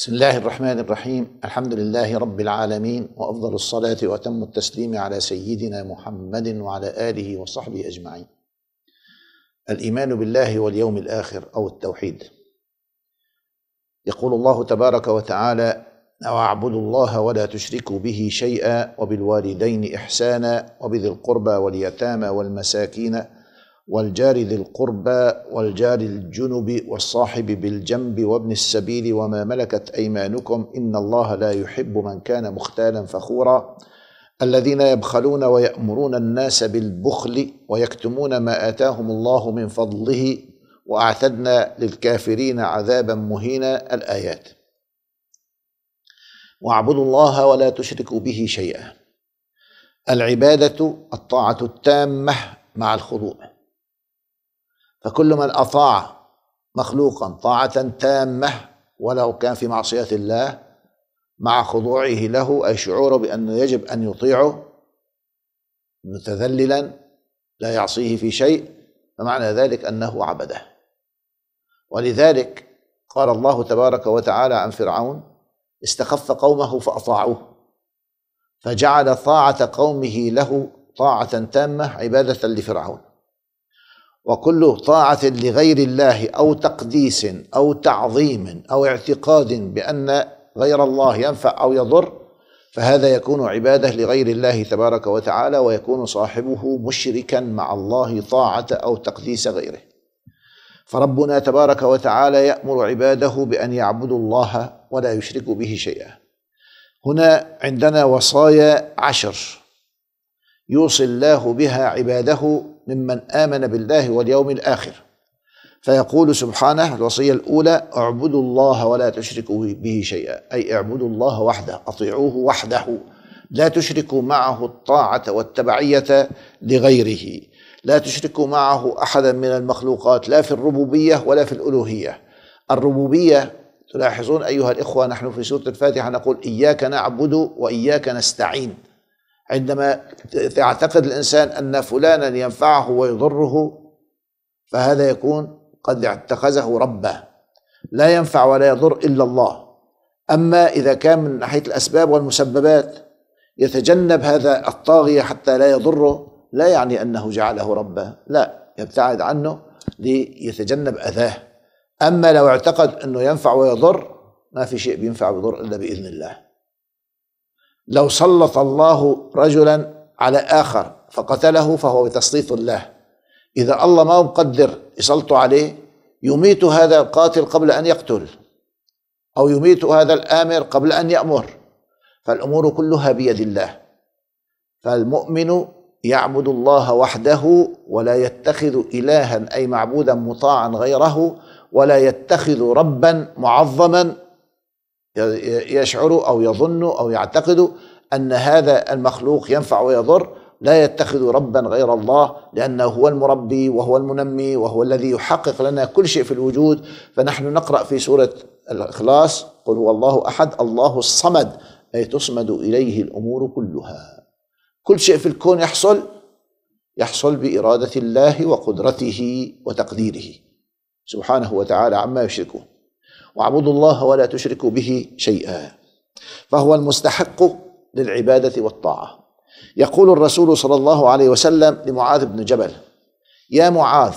بسم الله الرحمن الرحيم الحمد لله رب العالمين وافضل الصلاه واتم التسليم على سيدنا محمد وعلى اله وصحبه اجمعين الايمان بالله واليوم الاخر او التوحيد يقول الله تبارك وتعالى واعبدوا الله ولا تشركوا به شيئا وبالوالدين احسانا وبذي القربى واليتامى والمساكين والجار ذي القربى والجار الجنب والصاحب بالجنب وابن السبيل وما ملكت ايمانكم ان الله لا يحب من كان مختالا فخورا الذين يبخلون ويامرون الناس بالبخل ويكتمون ما اتاهم الله من فضله واعتدنا للكافرين عذابا مهينا الايات واعبدوا الله ولا تشركوا به شيئا العباده الطاعه التامه مع الخضوع فكل من أطاع مخلوقا طاعة تامة ولو كان في معصية الله مع خضوعه له أي شعوره بأنه يجب أن يطيعه متذللا لا يعصيه في شيء فمعنى ذلك أنه عبده ولذلك قال الله تبارك وتعالى عن فرعون استخف قومه فأطاعوه فجعل طاعة قومه له طاعة تامة عبادة لفرعون وكل طاعة لغير الله أو تقديس أو تعظيم أو اعتقاد بأن غير الله ينفع أو يضر فهذا يكون عبادة لغير الله تبارك وتعالى ويكون صاحبه مشركا مع الله طاعة أو تقديس غيره فربنا تبارك وتعالى يأمر عباده بأن يعبدوا الله ولا يشركوا به شيئا هنا عندنا وصايا عشر يوصي الله بها عباده ممن آمن بالله واليوم الآخر فيقول سبحانه الوصية الأولى اعبدوا الله ولا تشركوا به شيئا أي اعبدوا الله وحده أطيعوه وحده لا تشركوا معه الطاعة والتبعية لغيره لا تشركوا معه أحدا من المخلوقات لا في الربوبية ولا في الألوهية الربوبية تلاحظون أيها الإخوة نحن في سورة الفاتحة نقول إياك نعبد وإياك نستعين عندما يعتقد الإنسان أن فلانا ينفعه ويضره فهذا يكون قد اتخذه ربه لا ينفع ولا يضر إلا الله أما إذا كان من ناحية الأسباب والمسببات يتجنب هذا الطاغية حتى لا يضره لا يعني أنه جعله ربه لا يبتعد عنه ليتجنب أذاه أما لو اعتقد أنه ينفع ويضر ما في شيء بينفع ويضر إلا بإذن الله لو سلط الله رجلا على آخر فقتله فهو بتسليط الله إذا الله ما مقدر يسلط عليه يميت هذا القاتل قبل أن يقتل أو يميت هذا الآمر قبل أن يأمر فالأمور كلها بيد الله فالمؤمن يعبد الله وحده ولا يتخذ إلها أي معبودا مطاعا غيره ولا يتخذ ربا معظما يشعر أو يظن أو يعتقد أن هذا المخلوق ينفع ويضر لا يتخذ ربا غير الله لأنه هو المربي وهو المنمي وهو الذي يحقق لنا كل شيء في الوجود فنحن نقرأ في سورة الإخلاص قل هو الله أحد الله الصمد أي تصمد إليه الأمور كلها كل شيء في الكون يحصل يحصل بإرادة الله وقدرته وتقديره سبحانه وتعالى عما يشركون واعبدوا الله ولا تشركوا به شيئا فهو المستحق للعبادة والطاعة يقول الرسول صلى الله عليه وسلم لمعاذ بن جبل يا معاذ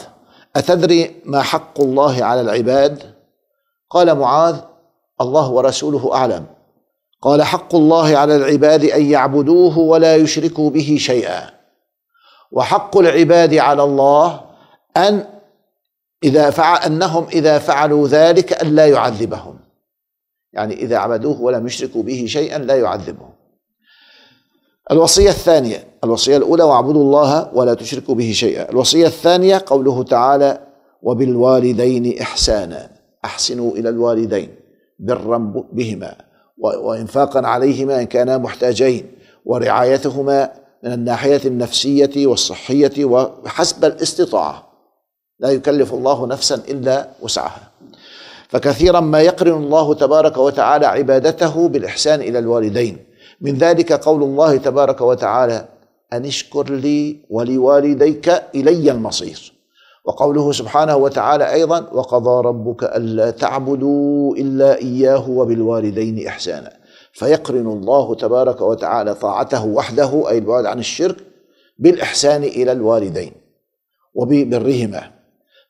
أتدري ما حق الله على العباد قال معاذ الله ورسوله أعلم قال حق الله على العباد أن يعبدوه ولا يشركوا به شيئا وحق العباد على الله أن إذا فعل أنهم إذا فعلوا ذلك ألا يعذبهم يعني إذا عبدوه ولم يشركوا به شيئا لا يعذبهم الوصية الثانية الوصية الأولى واعبدوا الله ولا تشركوا به شيئا الوصية الثانية قوله تعالى وبالوالدين إحسانا أحسنوا إلى الوالدين برا بهما وإنفاقا عليهما إن كانا محتاجين ورعايتهما من الناحية النفسية والصحية وحسب الاستطاعة لا يكلف الله نفسا الا وسعها فكثيرا ما يقرن الله تبارك وتعالى عبادته بالاحسان الى الوالدين من ذلك قول الله تبارك وتعالى ان اشكر لي ولوالديك الي المصير وقوله سبحانه وتعالى ايضا وقضى ربك الا تعبدوا الا اياه وبالوالدين احسانا فيقرن الله تبارك وتعالى طاعته وحده اي البعد عن الشرك بالاحسان الى الوالدين وببرهما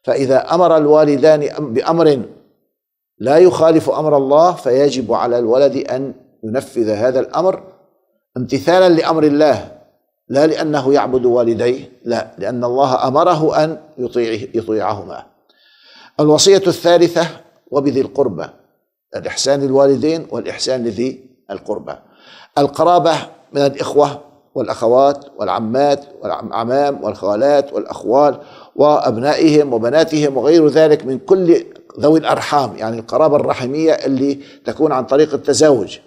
فإذا أمر الوالدان بأمر لا يخالف أمر الله فيجب على الولد أن ينفذ هذا الأمر امتثالا لأمر الله لا لأنه يعبد والديه لا لأن الله أمره أن يطيعه يطيعهما الوصية الثالثة وبذي القربى الإحسان للوالدين والإحسان لذي القربى القرابة من الإخوة والأخوات والعمات والعمام والخالات والأخوال وأبنائهم وبناتهم وغير ذلك من كل ذوي الأرحام يعني القرابة الرحمية اللي تكون عن طريق التزاوج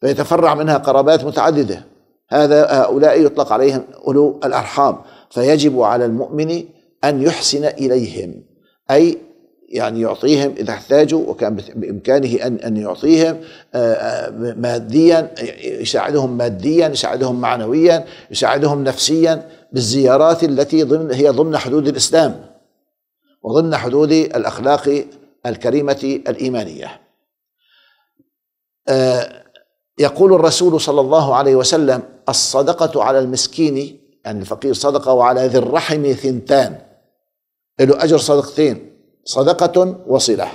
فيتفرع منها قرابات متعددة هذا هؤلاء يطلق عليهم أولو الأرحام فيجب على المؤمن أن يحسن إليهم أي يعني يعطيهم إذا احتاجوا وكان بإمكانه أن أن يعطيهم آه، آه، ماديا يساعدهم ماديا يساعدهم معنويا يساعدهم نفسيا بالزيارات التي ضمن هي ضمن حدود الإسلام وضمن حدود الأخلاق الكريمة الإيمانية آه، يقول الرسول صلى الله عليه وسلم الصدقة على المسكين يعني الفقير صدقة وعلى ذي الرحم ثنتان له أجر صدقتين صدقة وصلة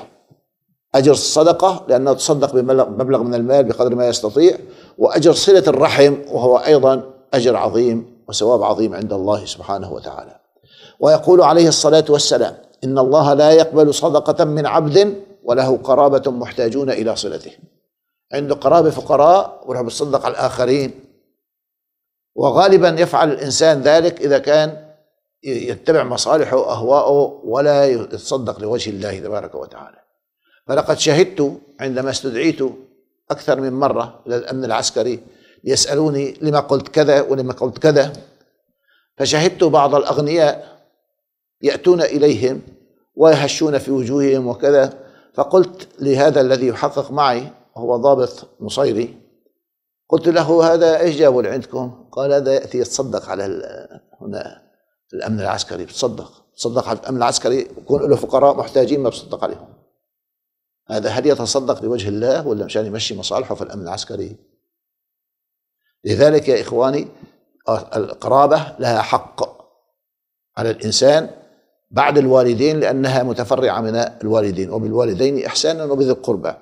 أجر الصدقة لأنه تصدق بمبلغ من المال بقدر ما يستطيع وأجر صلة الرحم وهو أيضا أجر عظيم وثواب عظيم عند الله سبحانه وتعالى ويقول عليه الصلاة والسلام إن الله لا يقبل صدقة من عبد وله قرابة محتاجون إلى صلته عنده قرابة فقراء وله بتصدق على الآخرين وغالبا يفعل الإنسان ذلك إذا كان يتبع مصالحه وأهواءه ولا يتصدق لوجه الله تبارك وتعالى فلقد شهدت عندما استدعيت أكثر من مرة إلى الأمن العسكري ليسألوني لما قلت كذا ولما قلت كذا فشهدت بعض الأغنياء يأتون إليهم ويهشون في وجوههم وكذا فقلت لهذا الذي يحقق معي وهو ضابط نصيري قلت له هذا ايش جابوا عندكم؟ قال هذا ياتي يتصدق على هنا الامن العسكري بتصدق تصدق على الامن العسكري يكون له فقراء محتاجين ما بتصدق عليهم هذا هل يتصدق لوجه الله ولا مشان يمشي مصالحه في الامن العسكري لذلك يا اخواني القرابه لها حق على الانسان بعد الوالدين لانها متفرعه من الوالدين وبالوالدين احسانا وبذي القربى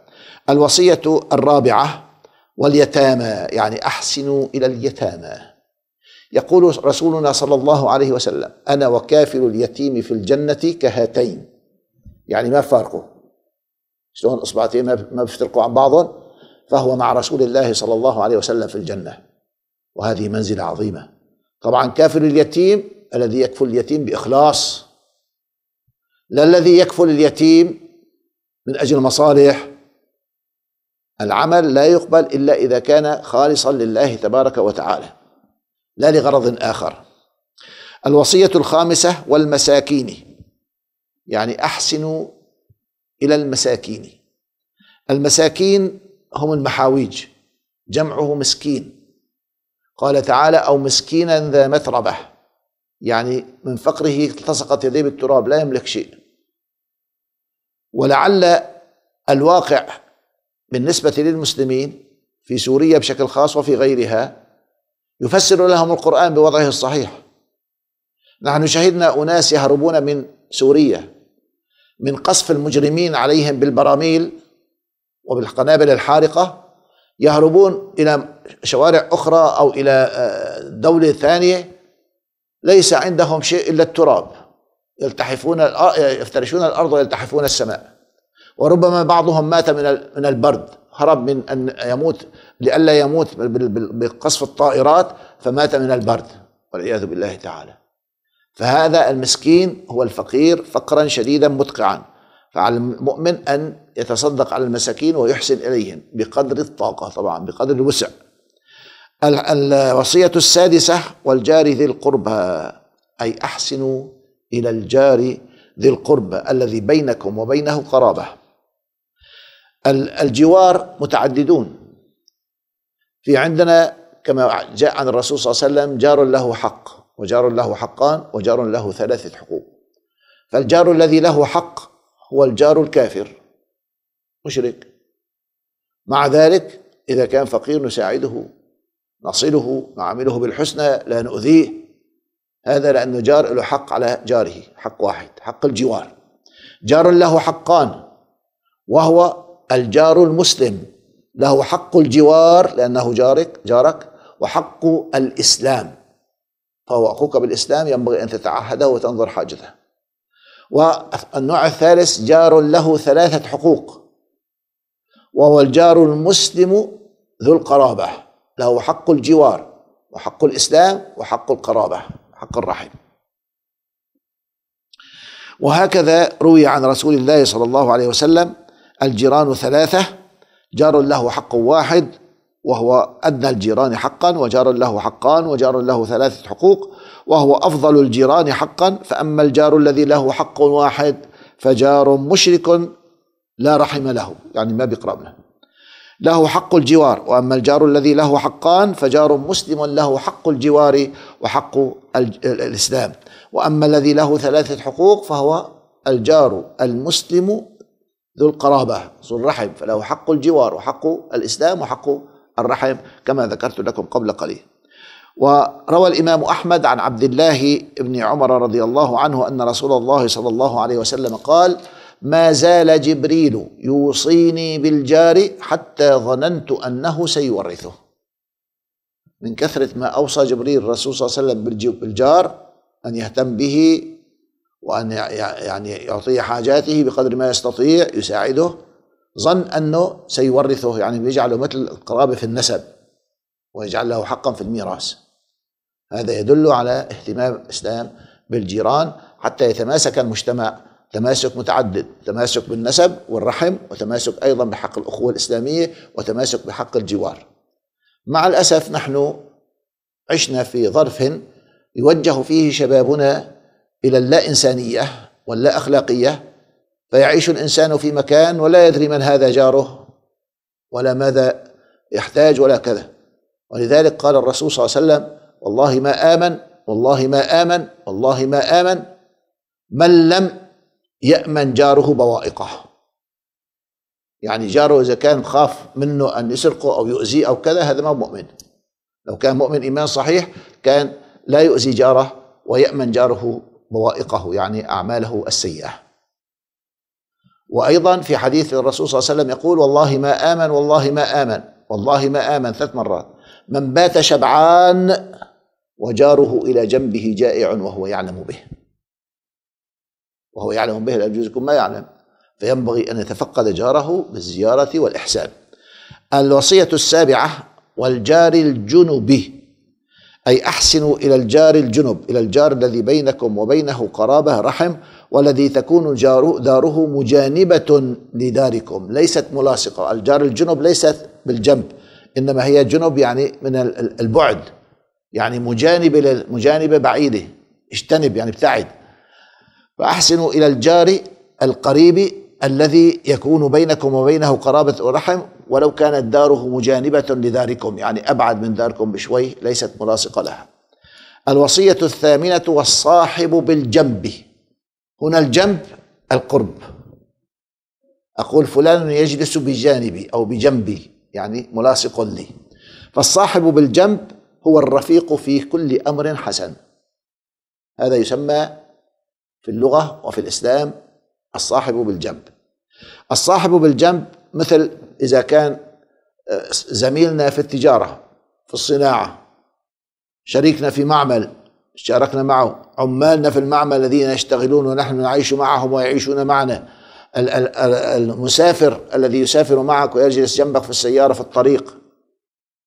الوصيه الرابعه واليتامى يعني احسنوا الى اليتامى يقول رسولنا صلى الله عليه وسلم أنا وكافل اليتيم في الجنة كهاتين يعني ما فارقه شلون اصبعتين ما بفترقوا عن بعضهم فهو مع رسول الله صلى الله عليه وسلم في الجنه وهذه منزله عظيمه طبعا كافل اليتيم الذي يكفل اليتيم باخلاص لا الذي يكفل اليتيم من اجل مصالح العمل لا يقبل الا اذا كان خالصا لله تبارك وتعالى لا لغرض آخر الوصية الخامسة والمساكين يعني أحسنوا إلى المساكين المساكين هم المحاويج جمعه مسكين قال تعالى أو مسكينا ذا متربة يعني من فقره التصقت يديه بالتراب لا يملك شيء ولعل الواقع بالنسبة للمسلمين في سوريا بشكل خاص وفي غيرها يفسر لهم القرآن بوضعه الصحيح نحن شهدنا أناس يهربون من سوريا من قصف المجرمين عليهم بالبراميل وبالقنابل الحارقة يهربون إلى شوارع أخرى أو إلى آه، دولة ثانية ليس عندهم شيء إلا التراب يلتحفون يفترشون الأرض ويلتحفون السماء وربما بعضهم مات من من البرد هرب من أن يموت لئلا يموت بقصف الطائرات فمات من البرد والعياذ بالله تعالى فهذا المسكين هو الفقير فقرا شديدا متقعا فعلى المؤمن أن يتصدق على المساكين ويحسن إليهم بقدر الطاقة طبعا بقدر الوسع الوصية السادسة والجار ذي القربى أي أحسنوا إلى الجار ذي القربى الذي بينكم وبينه قرابة الجوار متعددون في عندنا كما جاء عن الرسول صلى الله عليه وسلم جار له حق وجار له حقان وجار له ثلاثة حقوق فالجار الذي له حق هو الجار الكافر مشرك مع ذلك إذا كان فقير نساعده نصله نعامله بالحسنى لا نؤذيه هذا لأنه جار له حق على جاره حق واحد حق الجوار جار له حقان وهو الجار المسلم له حق الجوار لأنه جارك جارك وحق الإسلام فهو أخوك بالإسلام ينبغي أن تتعهده وتنظر حاجته والنوع الثالث جار له ثلاثة حقوق وهو الجار المسلم ذو القرابة له حق الجوار وحق الإسلام وحق القرابة حق الرحم وهكذا روي عن رسول الله صلى الله عليه وسلم الجيران ثلاثة جار له حق واحد وهو أدنى الجيران حقا وجار له حقان وجار له ثلاثة حقوق وهو أفضل الجيران حقا فأما الجار الذي له حق واحد فجار مشرك لا رحم له يعني ما بيقرب له له حق الجوار وأما الجار الذي له حقان فجار مسلم له حق الجوار وحق الإسلام وأما الذي له ثلاثة حقوق فهو الجار المسلم ذو القرابة ذو الرحم فله حق الجوار وحق الإسلام وحق الرحم كما ذكرت لكم قبل قليل وروى الإمام أحمد عن عبد الله بن عمر رضي الله عنه أن رسول الله صلى الله عليه وسلم قال ما زال جبريل يوصيني بالجار حتى ظننت أنه سيورثه من كثرة ما أوصى جبريل الرسول صلى الله عليه وسلم بالجار أن يهتم به وأن يعني يعطي حاجاته بقدر ما يستطيع يساعده ظن أنه سيورثه يعني بيجعله مثل القرابة في النسب ويجعل له حقا في الميراث هذا يدل على اهتمام الإسلام بالجيران حتى يتماسك المجتمع تماسك متعدد تماسك بالنسب والرحم وتماسك أيضا بحق الأخوة الإسلامية وتماسك بحق الجوار مع الأسف نحن عشنا في ظرف يوجه فيه شبابنا إلى اللا إنسانية واللا أخلاقية فيعيش الإنسان في مكان ولا يدري من هذا جاره ولا ماذا يحتاج ولا كذا ولذلك قال الرسول صلى الله عليه وسلم والله ما آمن والله ما آمن والله ما آمن من لم يأمن جاره بوائقه يعني جاره إذا كان خاف منه أن يسرقه أو يؤذيه أو كذا هذا ما مؤمن لو كان مؤمن إيمان صحيح كان لا يؤذي جاره ويأمن جاره ضوائقه يعني أعماله السيئة وأيضا في حديث الرسول صلى الله عليه وسلم يقول والله ما آمن والله ما آمن والله ما آمن ثلاث مرات من بات شبعان وجاره إلى جنبه جائع وهو يعلم به وهو يعلم به لا يجوز ما يعلم فينبغي أن يتفقد جاره بالزيارة والإحسان الوصية السابعة والجار الجنب أي أحسنوا إلى الجار الجنب إلى الجار الذي بينكم وبينه قرابة رحم والذي تكون داره مجانبة لداركم ليست ملاصقة الجار الجنب ليست بالجنب إنما هي جنب يعني من البعد يعني مجانبة مجانبة بعيدة اجتنب يعني ابتعد فأحسنوا إلى الجار القريب الذي يكون بينكم وبينه قرابة ورحم ولو كانت داره مجانبة لداركم يعني أبعد من داركم بشوي ليست ملاصقة لها الوصية الثامنة والصاحب بالجنب هنا الجنب القرب أقول فلان يجلس بجانبي أو بجنبي يعني ملاصق لي فالصاحب بالجنب هو الرفيق في كل أمر حسن هذا يسمى في اللغة وفي الإسلام الصاحب بالجنب الصاحب بالجنب مثل إذا كان آه، زميلنا في التجارة في الصناعة شريكنا في معمل شاركنا معه عمالنا في المعمل الذين يشتغلون ونحن نعيش معهم ويعيشون معنا المسافر الذي يسافر معك ويجلس جنبك في السيارة في الطريق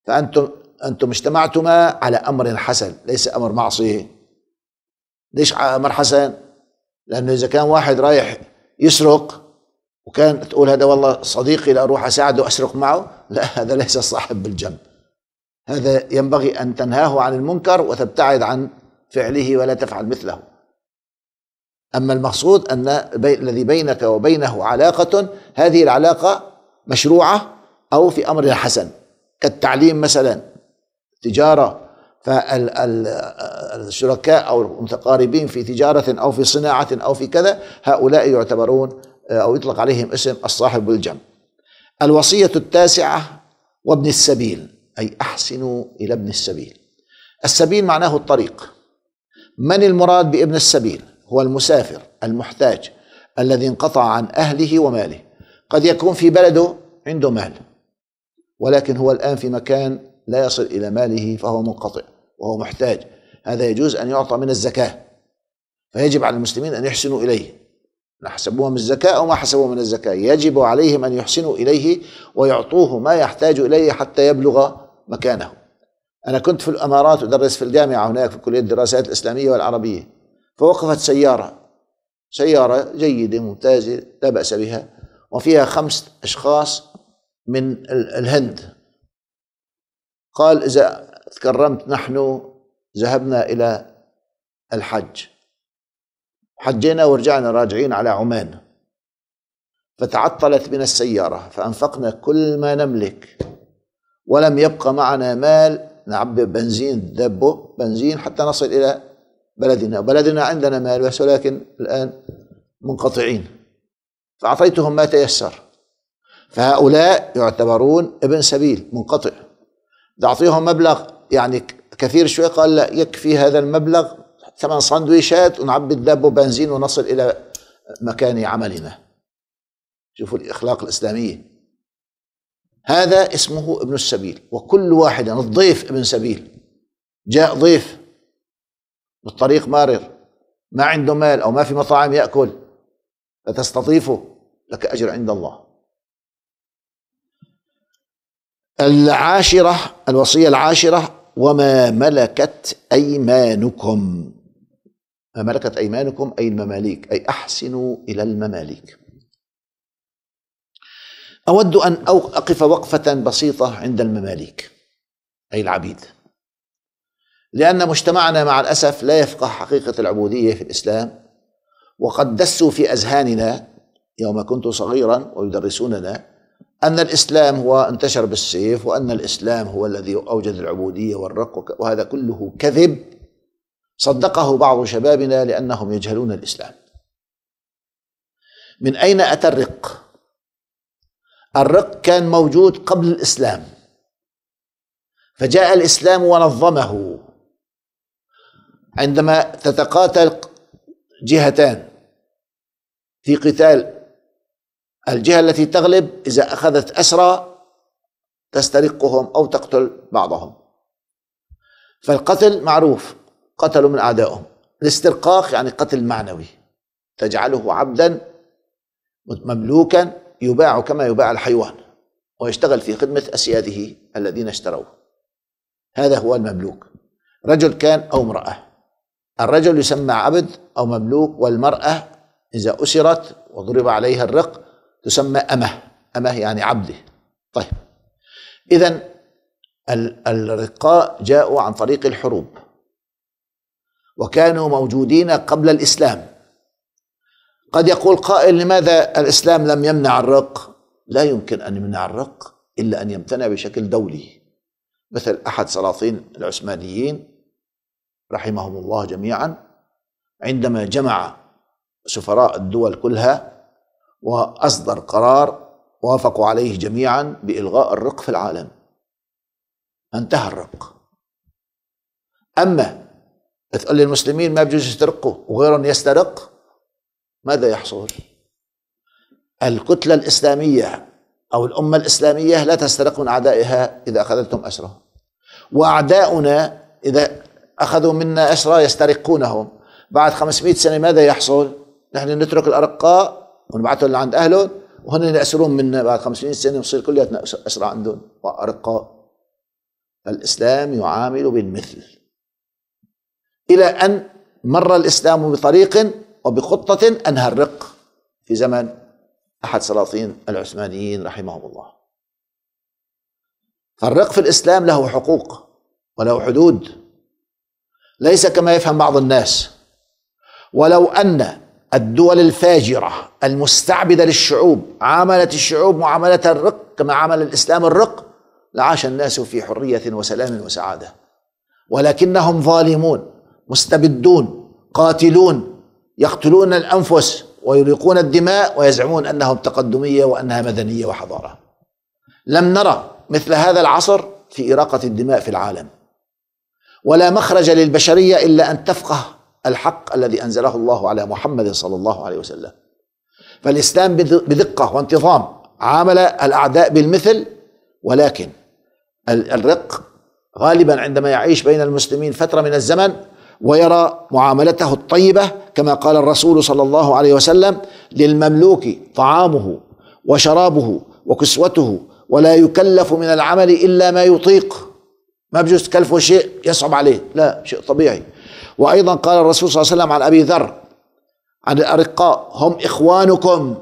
فأنتم أنتم اجتمعتما على أمر حسن ليس أمر معصية ليش أمر حسن لأنه إذا كان واحد رايح يسرق وكان تقول هذا والله صديقي لأروح أساعده أسرق معه لا هذا ليس صاحب بالجنب هذا ينبغي أن تنهاه عن المنكر وتبتعد عن فعله ولا تفعل مثله أما المقصود أن بي... الذي بينك وبينه علاقة هذه العلاقة مشروعة أو في أمر حسن كالتعليم مثلا تجارة فالشركاء أو المتقاربين في تجارة أو في صناعة أو في كذا هؤلاء يعتبرون آه، أو يطلق عليهم اسم الصاحب الجم الوصية التاسعة وابن السبيل أي أحسنوا إلى ابن السبيل السبيل معناه الطريق من المراد بابن السبيل هو المسافر المحتاج الذي انقطع عن أهله وماله قد يكون في بلده عنده مال ولكن هو الآن في مكان لا يصل إلى ماله فهو منقطع وهو محتاج هذا يجوز أن يعطى من الزكاة فيجب على المسلمين أن يحسنوا إليه حسبوها من الزكاة أو ما حسبوها من الزكاة يجب عليهم أن يحسنوا إليه ويعطوه ما يحتاج إليه حتى يبلغ مكانه أنا كنت في الأمارات أدرس في الجامعة هناك في كلية الدراسات الإسلامية والعربية فوقفت سيارة سيارة جيدة ممتازة لا بأس بها وفيها خمس أشخاص من الهند قال إذا تكرمت نحن ذهبنا إلى الحج حجينا ورجعنا راجعين على عمان فتعطلت بنا السيارة فأنفقنا كل ما نملك ولم يبقى معنا مال نعبي بنزين دبه بنزين حتى نصل إلى بلدنا بلدنا عندنا مال بس ولكن الآن منقطعين فأعطيتهم ما تيسر فهؤلاء يعتبرون ابن سبيل منقطع تعطيهم مبلغ يعني كثير شوي قال لا يكفي هذا المبلغ ثمان سندويشات ونعبي الدب وبنزين ونصل إلى مكان عملنا شوفوا الأخلاق الإسلامية هذا اسمه ابن السبيل وكل واحد يعني الضيف ابن سبيل جاء ضيف بالطريق مارر ما عنده مال أو ما في مطاعم يأكل فتستضيفه لك أجر عند الله العاشرة الوصية العاشرة وما ملكت أيمانكم ما ملكت أيمانكم أي المماليك أي أحسنوا إلى المماليك أود أن أقف وقفة بسيطة عند المماليك أي العبيد لأن مجتمعنا مع الأسف لا يفقه حقيقة العبودية في الإسلام وقد دسوا في أذهاننا يوم كنت صغيرا ويدرسوننا أن الإسلام هو انتشر بالسيف وأن الإسلام هو الذي أوجد العبودية والرق وهذا كله كذب صدقه بعض شبابنا لأنهم يجهلون الإسلام من أين أتى الرق؟ الرق كان موجود قبل الإسلام فجاء الإسلام ونظمه عندما تتقاتل جهتان في قتال الجهة التي تغلب إذا أخذت أسرى تسترقهم أو تقتل بعضهم فالقتل معروف قتلوا من أعدائهم الاسترقاق يعني قتل معنوي تجعله عبدا مملوكا يباع كما يباع الحيوان ويشتغل في خدمة أسياده الذين اشتروه هذا هو المملوك رجل كان أو امرأة الرجل يسمى عبد أو مملوك والمرأة إذا أسرت وضرب عليها الرق تسمى أمه أمه يعني عبده طيب إذا الرقاء جاءوا عن طريق الحروب وكانوا موجودين قبل الإسلام قد يقول قائل لماذا الإسلام لم يمنع الرق لا يمكن أن يمنع الرق إلا أن يمتنع بشكل دولي مثل أحد سلاطين العثمانيين رحمهم الله جميعا عندما جمع سفراء الدول كلها وأصدر قرار وافقوا عليه جميعا بإلغاء الرق في العالم انتهى الرق أما تقول المسلمين ما بجوز يسترقوا وغيرهم يسترق ماذا يحصل الكتلة الإسلامية أو الأمة الإسلامية لا تسترق من أعدائها إذا أخذتهم أسرى وأعداؤنا إذا أخذوا منا أسرى يسترقونهم بعد 500 سنة ماذا يحصل نحن نترك الأرقاء ونبعثهم لعند أهلهم وهن يأسرون منا بعد 500 سنة نصير كلياتنا أسرى عندهم وأرقاء الإسلام يعامل بالمثل إلى أن مر الإسلام بطريق وبخطة أنهى الرق في زمن أحد سلاطين العثمانيين رحمهم الله فالرق في الإسلام له حقوق وله حدود ليس كما يفهم بعض الناس ولو أن الدول الفاجرة المستعبدة للشعوب عاملت الشعوب معاملة الرق كما عمل الإسلام الرق لعاش الناس في حرية وسلام وسعادة ولكنهم ظالمون مستبدون قاتلون يقتلون الانفس ويريقون الدماء ويزعمون انهم تقدميه وانها مدنيه وحضاره. لم نرى مثل هذا العصر في اراقه الدماء في العالم. ولا مخرج للبشريه الا ان تفقه الحق الذي انزله الله على محمد صلى الله عليه وسلم. فالاسلام بدقه وانتظام عامل الاعداء بالمثل ولكن الرق غالبا عندما يعيش بين المسلمين فتره من الزمن ويرى معاملته الطيبة كما قال الرسول صلى الله عليه وسلم للمملوك طعامه وشرابه وكسوته ولا يكلف من العمل إلا ما يطيق ما بجوز تكلفه شيء يصعب عليه لا شيء طبيعي وأيضا قال الرسول صلى الله عليه وسلم عن أبي ذر عن الأرقاء هم إخوانكم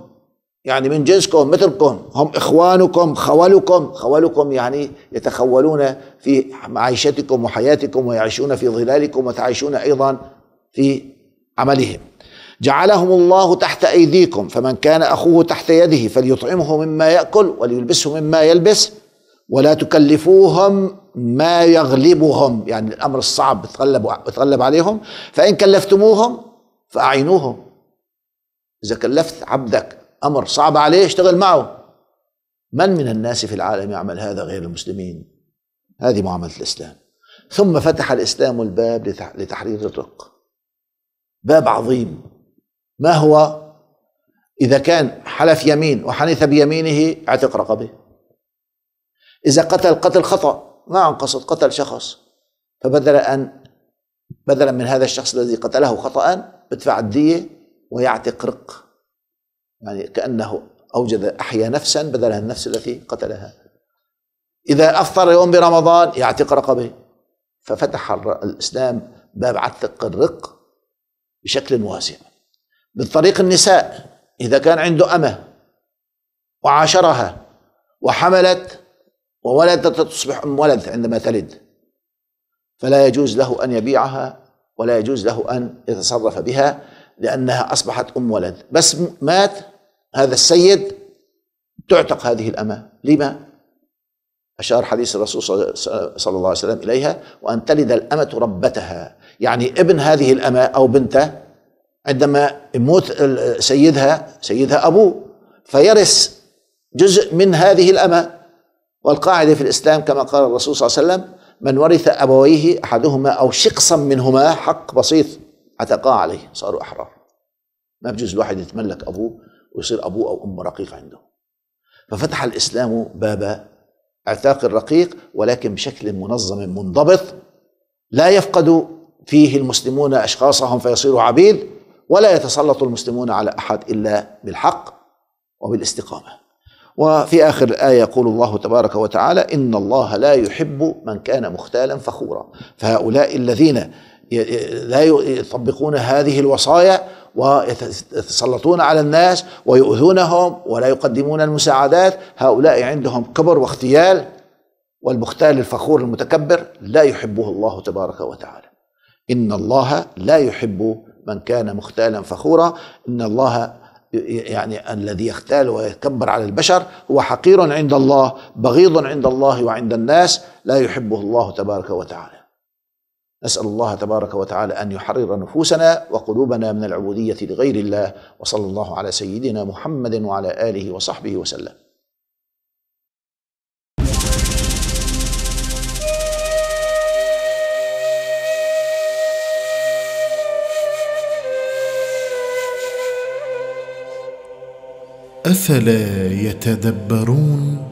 يعني من جنسكم مثلكم هم إخوانكم خولكم خولكم يعني يتخولون في معيشتكم وحياتكم ويعيشون في ظلالكم وتعيشون أيضا في عملهم جعلهم الله تحت أيديكم فمن كان أخوه تحت يده فليطعمه مما يأكل وليلبسه مما يلبس ولا تكلفوهم ما يغلبهم يعني الأمر الصعب بتغلب, بتغلب عليهم فإن كلفتموهم فأعينوهم إذا كلفت عبدك أمر صعب عليه اشتغل معه من من الناس في العالم يعمل هذا غير المسلمين هذه معاملة الإسلام ثم فتح الإسلام الباب لتحرير الرق باب عظيم ما هو إذا كان حلف يمين وحنث بيمينه اعتق رقبه إذا قتل قتل خطأ ما عن قصد قتل شخص فبدل أن بدلا من هذا الشخص الذي قتله خطأ بدفع الدية ويعتق رق يعني كأنه أوجد أحيا نفسا بدلها النفس التي قتلها إذا أفطر يوم برمضان يعتق رقبه ففتح الإسلام باب عتق الرق بشكل واسع من طريق النساء إذا كان عنده أمة وعاشرها وحملت وولدت تصبح أم ولد عندما تلد فلا يجوز له أن يبيعها ولا يجوز له أن يتصرف بها لأنها أصبحت أم ولد بس مات هذا السيد تعتق هذه الأمة لما؟ أشار حديث الرسول صلى الله عليه وسلم إليها وأن تلد الأمة ربتها يعني ابن هذه الأمة أو بنته عندما يموت سيدها سيدها أبوه فيرث جزء من هذه الأمة والقاعدة في الإسلام كما قال الرسول صلى الله عليه وسلم من ورث أبويه أحدهما أو شقصا منهما حق بسيط عتقاه عليه صاروا أحرار ما بجوز الواحد يتملك أبوه ويصير ابوه او امه رقيق عنده ففتح الاسلام باب اعتاق الرقيق ولكن بشكل منظم منضبط لا يفقد فيه المسلمون اشخاصهم فيصيروا عبيد ولا يتسلط المسلمون على احد الا بالحق وبالاستقامه وفي اخر الايه يقول الله تبارك وتعالى ان الله لا يحب من كان مختالا فخورا فهؤلاء الذين لا يطبقون هذه الوصايا ويتسلطون على الناس ويؤذونهم ولا يقدمون المساعدات هؤلاء عندهم كبر واغتيال والمختال الفخور المتكبر لا يحبه الله تبارك وتعالى إن الله لا يحب من كان مختالا فخورا إن الله يعني الذي يختال ويتكبر على البشر هو حقير عند الله بغيض عند الله وعند الناس لا يحبه الله تبارك وتعالى نسأل الله تبارك وتعالى أن يحرر نفوسنا وقلوبنا من العبودية لغير الله وصلى الله على سيدنا محمد وعلى آله وصحبه وسلم أفلا يتدبرون